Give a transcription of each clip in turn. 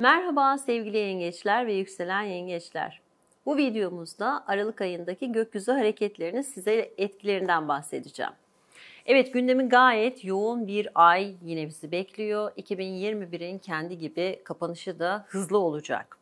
Merhaba sevgili yengeçler ve yükselen yengeçler. Bu videomuzda Aralık ayındaki gökyüzü hareketlerinin size etkilerinden bahsedeceğim. Evet gündemin gayet yoğun bir ay yine bizi bekliyor. 2021'in kendi gibi kapanışı da hızlı olacak.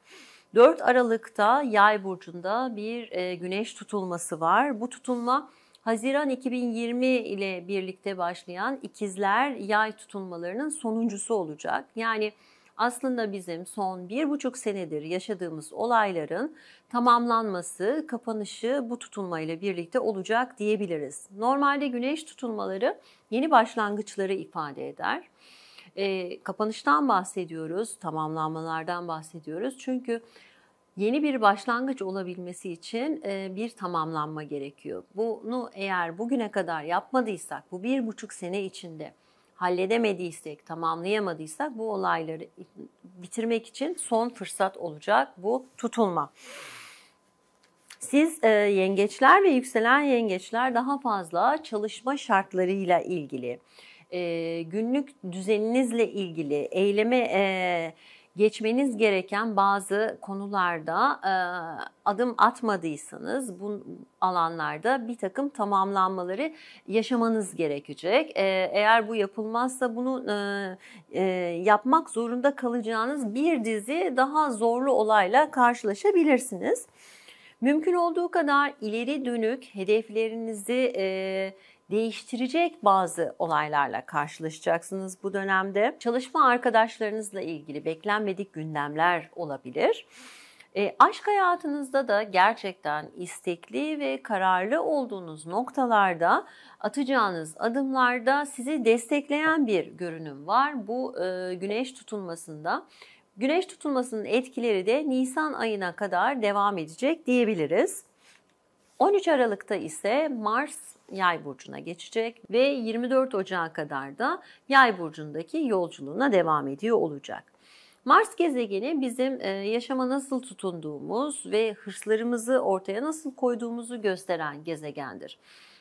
4 Aralık'ta Yay burcunda bir e, güneş tutulması var. Bu tutulma Haziran 2020 ile birlikte başlayan ikizler yay tutulmalarının sonuncusu olacak. Yani aslında bizim son bir buçuk senedir yaşadığımız olayların tamamlanması, kapanışı bu tutulmayla birlikte olacak diyebiliriz. Normalde güneş tutulmaları yeni başlangıçları ifade eder. E, kapanıştan bahsediyoruz, tamamlanmalardan bahsediyoruz. Çünkü yeni bir başlangıç olabilmesi için e, bir tamamlanma gerekiyor. Bunu eğer bugüne kadar yapmadıysak, bu bir buçuk sene içinde halledemediysek, tamamlayamadıysak bu olayları bitirmek için son fırsat olacak bu tutulma. Siz e, yengeçler ve yükselen yengeçler daha fazla çalışma şartlarıyla ilgili, e, günlük düzeninizle ilgili, eyleme e, geçmeniz gereken bazı konularda e, adım atmadıysanız bu alanlarda bir takım tamamlanmaları yaşamanız gerekecek. E, eğer bu yapılmazsa bunu e, e, yapmak zorunda kalacağınız bir dizi daha zorlu olayla karşılaşabilirsiniz. Mümkün olduğu kadar ileri dönük hedeflerinizi e, değiştirecek bazı olaylarla karşılaşacaksınız bu dönemde. Çalışma arkadaşlarınızla ilgili beklenmedik gündemler olabilir. E, aşk hayatınızda da gerçekten istekli ve kararlı olduğunuz noktalarda atacağınız adımlarda sizi destekleyen bir görünüm var. Bu e, güneş tutulmasında. Güneş tutulmasının etkileri de Nisan ayına kadar devam edecek diyebiliriz. 13 Aralık'ta ise Mars Yay burcuna geçecek ve 24 Ocağı kadar da Yay burcundaki yolculuğuna devam ediyor olacak. Mars gezegeni bizim e, yaşama nasıl tutunduğumuz ve hırslarımızı ortaya nasıl koyduğumuzu gösteren gezegendir.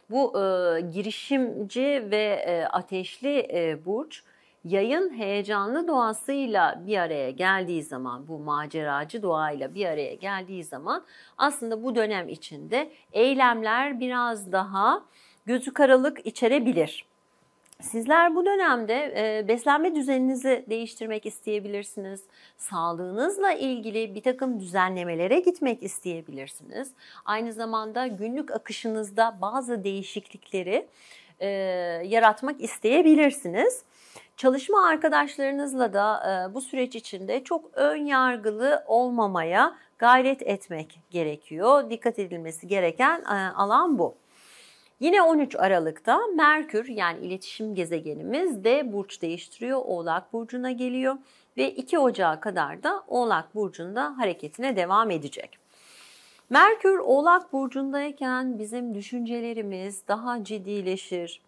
Bu e, girişimci ve e, ateşli e, burç yayın heyecanlı doğasıyla bir araya geldiği zaman, bu maceracı doğayla bir araya geldiği zaman aslında bu dönem içinde eylemler biraz daha gözü karalık içerebilir. Sizler bu dönemde e, beslenme düzeninizi değiştirmek isteyebilirsiniz. Sağlığınızla ilgili bir takım düzenlemelere gitmek isteyebilirsiniz. Aynı zamanda günlük akışınızda bazı değişiklikleri e, yaratmak isteyebilirsiniz. Çalışma arkadaşlarınızla da e, bu süreç içinde çok ön yargılı olmamaya gayret etmek gerekiyor. Dikkat edilmesi gereken e, alan bu. Yine 13 Aralık'ta Merkür yani iletişim gezegenimiz de burç değiştiriyor. Oğlak burcuna geliyor ve 2 Ocağı kadar da Oğlak burcunda hareketine devam edecek. Merkür Oğlak burcundayken bizim düşüncelerimiz daha ciddileşir.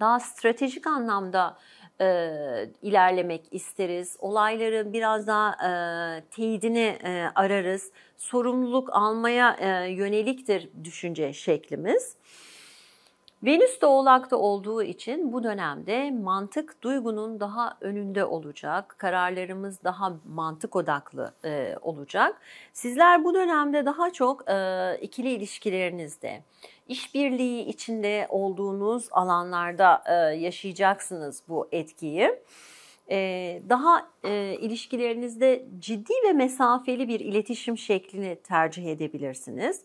Daha stratejik anlamda e, ilerlemek isteriz. Olayların biraz daha e, teyidini e, ararız. Sorumluluk almaya e, yöneliktir düşünce şeklimiz. Venüs de Oğlak'ta olduğu için bu dönemde mantık duygunun daha önünde olacak. Kararlarımız daha mantık odaklı e, olacak. Sizler bu dönemde daha çok e, ikili ilişkilerinizde, işbirliği içinde olduğunuz alanlarda e, yaşayacaksınız bu etkiyi daha ilişkilerinizde ciddi ve mesafeli bir iletişim şeklini tercih edebilirsiniz.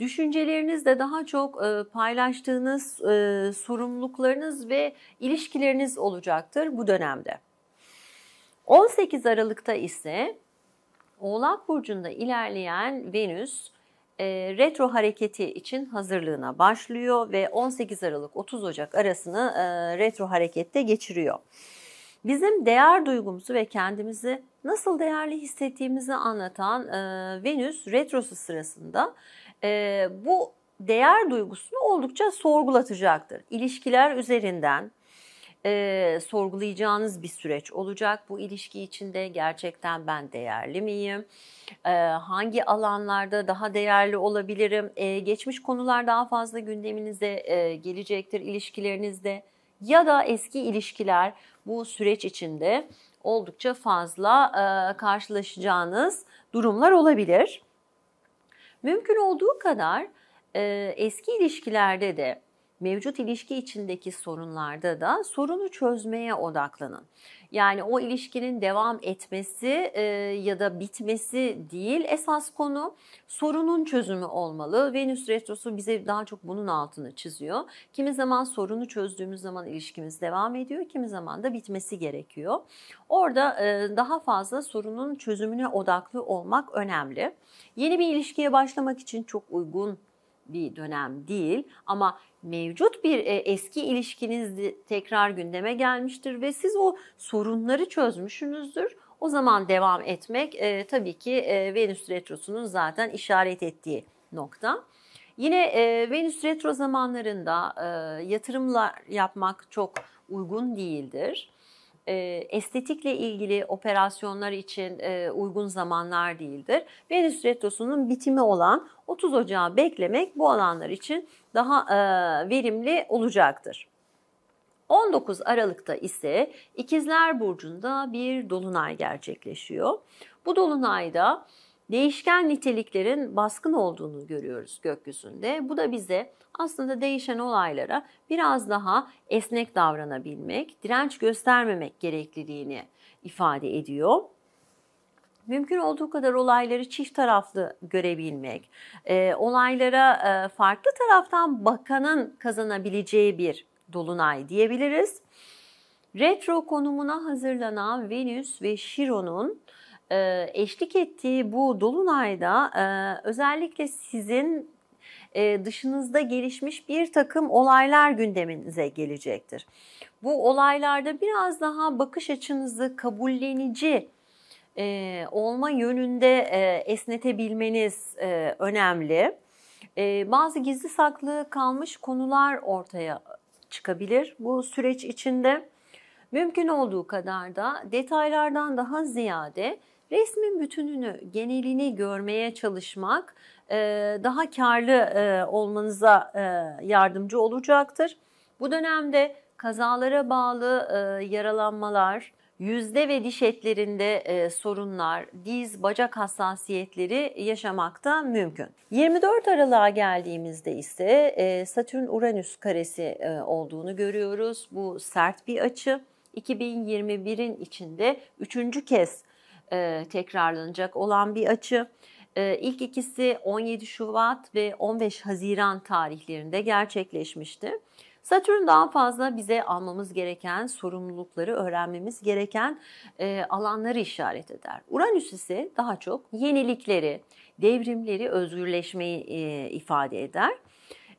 Düşüncelerinizde daha çok paylaştığınız sorumluluklarınız ve ilişkileriniz olacaktır bu dönemde. 18 Aralık'ta ise Oğlak Burcu'nda ilerleyen Venüs retro hareketi için hazırlığına başlıyor ve 18 Aralık 30 Ocak arasını retro harekette geçiriyor. Bizim değer duygumuzu ve kendimizi nasıl değerli hissettiğimizi anlatan e, Venüs retrosu sırasında e, bu değer duygusunu oldukça sorgulatacaktır. İlişkiler üzerinden e, sorgulayacağınız bir süreç olacak. Bu ilişki içinde gerçekten ben değerli miyim? E, hangi alanlarda daha değerli olabilirim? E, geçmiş konular daha fazla gündeminize e, gelecektir ilişkilerinizde ya da eski ilişkiler bu süreç içinde oldukça fazla e, karşılaşacağınız durumlar olabilir. Mümkün olduğu kadar e, eski ilişkilerde de mevcut ilişki içindeki sorunlarda da sorunu çözmeye odaklanın. Yani o ilişkinin devam etmesi e, ya da bitmesi değil esas konu sorunun çözümü olmalı. Venüs Retrosu bize daha çok bunun altını çiziyor. Kimi zaman sorunu çözdüğümüz zaman ilişkimiz devam ediyor, kimi zaman da bitmesi gerekiyor. Orada e, daha fazla sorunun çözümüne odaklı olmak önemli. Yeni bir ilişkiye başlamak için çok uygun bir dönem değil ama mevcut bir e, eski ilişkiniz tekrar gündeme gelmiştir ve siz o sorunları çözmüşsünüzdür. O zaman devam etmek e, tabii ki e, Venüs Retrosu'nun zaten işaret ettiği nokta. Yine e, Venüs Retro zamanlarında e, yatırımlar yapmak çok uygun değildir e, estetikle ilgili operasyonlar için e, uygun zamanlar değildir. Venüs Retrosu'nun bitimi olan 30 Ocağı beklemek bu alanlar için daha e, verimli olacaktır. 19 Aralık'ta ise İkizler Burcu'nda bir dolunay gerçekleşiyor. Bu dolunayda değişken niteliklerin baskın olduğunu görüyoruz gökyüzünde. Bu da bize aslında değişen olaylara biraz daha esnek davranabilmek, direnç göstermemek gerekliliğini ifade ediyor. Mümkün olduğu kadar olayları çift taraflı görebilmek, e, olaylara e, farklı taraftan bakanın kazanabileceği bir dolunay diyebiliriz. Retro konumuna hazırlanan Venüs ve Şiron'un e, eşlik ettiği bu dolunayda e, özellikle sizin e, dışınızda gelişmiş bir takım olaylar gündeminize gelecektir. Bu olaylarda biraz daha bakış açınızı kabullenici olma yönünde esnetebilmeniz önemli. bazı gizli saklı kalmış konular ortaya çıkabilir bu süreç içinde. Mümkün olduğu kadar da detaylardan daha ziyade Resmin bütününü, genelini görmeye çalışmak e, daha karlı e, olmanıza e, yardımcı olacaktır. Bu dönemde kazalara bağlı yaralanmalar, yüzde ve diş etlerinde sorunlar, diz, bacak hassasiyetleri yaşamakta mümkün. 24 Aralık'a geldiğimizde ise e, Satürn-Uranüs karesi olduğunu görüyoruz. Bu sert bir açı. 2021'in içinde üçüncü kez e, tekrarlanacak olan bir açı. E, ilk ikisi 17 Şubat ve 15 Haziran tarihlerinde gerçekleşmişti. Satürn daha fazla bize almamız gereken, sorumlulukları öğrenmemiz gereken e, alanları işaret eder. Uranüs ise daha çok yenilikleri, devrimleri, özgürleşmeyi e, ifade eder.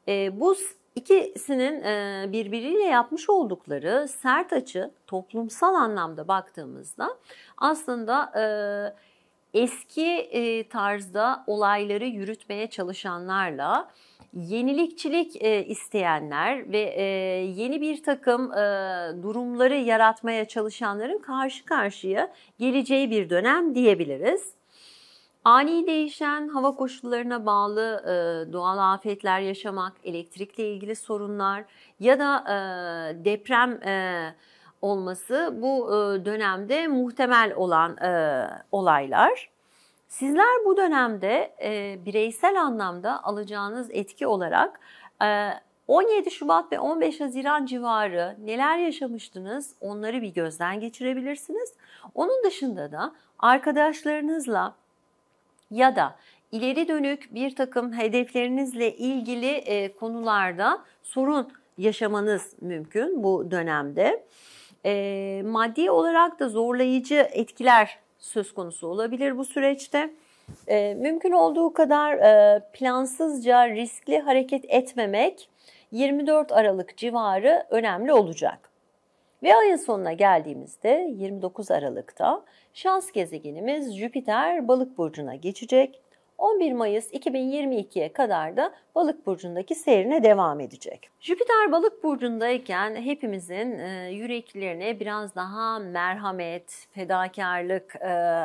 E, bu İkisinin e, birbiriyle yapmış oldukları sert açı toplumsal anlamda baktığımızda aslında e, eski e, tarzda olayları yürütmeye çalışanlarla yenilikçilik isteyenler ve yeni bir takım durumları yaratmaya çalışanların karşı karşıya geleceği bir dönem diyebiliriz. Ani değişen hava koşullarına bağlı e, doğal afetler yaşamak, elektrikle ilgili sorunlar ya da e, deprem e, olması bu e, dönemde muhtemel olan e, olaylar. Sizler bu dönemde e, bireysel anlamda alacağınız etki olarak e, 17 Şubat ve 15 Haziran civarı neler yaşamıştınız onları bir gözden geçirebilirsiniz. Onun dışında da arkadaşlarınızla ya da ileri dönük bir takım hedeflerinizle ilgili e, konularda sorun yaşamanız mümkün bu dönemde. E, maddi olarak da zorlayıcı etkiler söz konusu olabilir bu süreçte. E, mümkün olduğu kadar e, plansızca riskli hareket etmemek 24 Aralık civarı önemli olacak. Ve ayın sonuna geldiğimizde 29 Aralık'ta Şans gezegenimiz Jüpiter balık burcuna geçecek. 11 Mayıs 2022'ye kadar da Balık burcundaki seyrine devam edecek. Jüpiter Balık burcundayken hepimizin e, yüreklerine biraz daha merhamet, fedakarlık, e,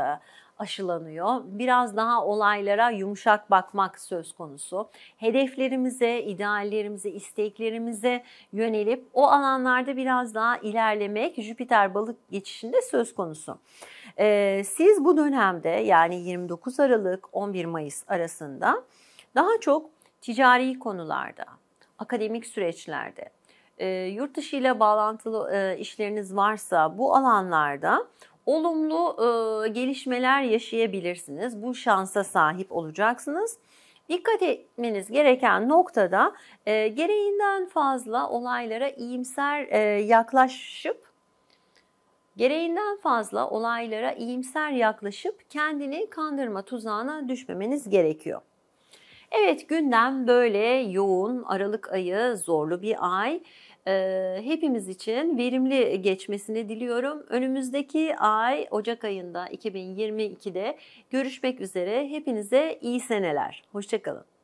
aşılanıyor. Biraz daha olaylara yumuşak bakmak söz konusu. Hedeflerimize, ideallerimize, isteklerimize yönelip o alanlarda biraz daha ilerlemek Jüpiter balık geçişinde söz konusu. Ee, siz bu dönemde yani 29 Aralık 11 Mayıs arasında daha çok ticari konularda, akademik süreçlerde, e, yurt dışı ile bağlantılı e, işleriniz varsa bu alanlarda olumlu e, gelişmeler yaşayabilirsiniz. Bu şansa sahip olacaksınız. Dikkat etmeniz gereken noktada e, gereğinden fazla olaylara iyimser e, yaklaşıp Gereğinden fazla olaylara iyimser yaklaşıp kendini kandırma tuzağına düşmemeniz gerekiyor. Evet gündem böyle yoğun, Aralık ayı zorlu bir ay hepimiz için verimli geçmesini diliyorum. Önümüzdeki ay Ocak ayında 2022'de görüşmek üzere. Hepinize iyi seneler. Hoşçakalın.